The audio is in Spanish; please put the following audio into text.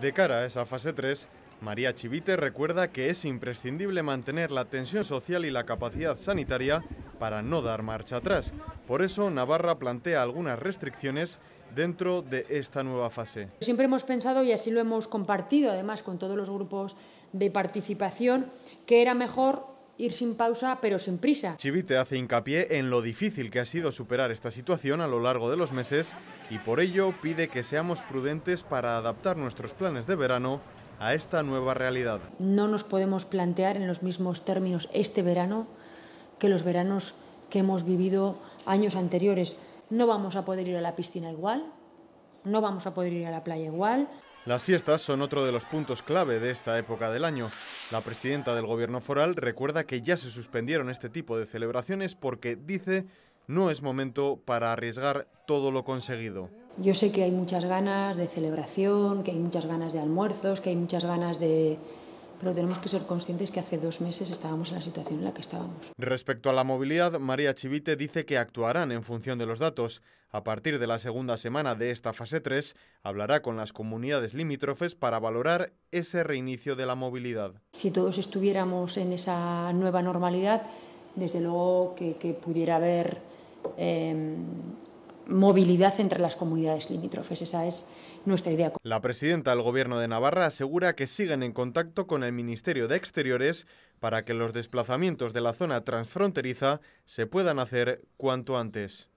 De cara a esa fase 3, María Chivite recuerda que es imprescindible mantener la tensión social y la capacidad sanitaria para no dar marcha atrás. Por eso, Navarra plantea algunas restricciones dentro de esta nueva fase. Siempre hemos pensado, y así lo hemos compartido además con todos los grupos de participación, que era mejor ir sin pausa pero sin prisa. Chivite hace hincapié en lo difícil que ha sido superar esta situación a lo largo de los meses y por ello pide que seamos prudentes para adaptar nuestros planes de verano a esta nueva realidad. No nos podemos plantear en los mismos términos este verano que los veranos que hemos vivido años anteriores. No vamos a poder ir a la piscina igual, no vamos a poder ir a la playa igual. Las fiestas son otro de los puntos clave de esta época del año. La presidenta del gobierno foral recuerda que ya se suspendieron este tipo de celebraciones porque dice no es momento para arriesgar todo lo conseguido. Yo sé que hay muchas ganas de celebración, que hay muchas ganas de almuerzos, que hay muchas ganas de, pero tenemos que ser conscientes que hace dos meses estábamos en la situación en la que estábamos. Respecto a la movilidad, María Chivite dice que actuarán en función de los datos. A partir de la segunda semana de esta fase 3, hablará con las comunidades limítrofes para valorar ese reinicio de la movilidad. Si todos estuviéramos en esa nueva normalidad, desde luego que, pudiera haber eh, movilidad entre las comunidades limítrofes. Esa es nuestra idea. La presidenta del Gobierno de Navarra asegura que siguen en contacto con el Ministerio de Exteriores para que los desplazamientos de la zona transfronteriza se puedan hacer cuanto antes.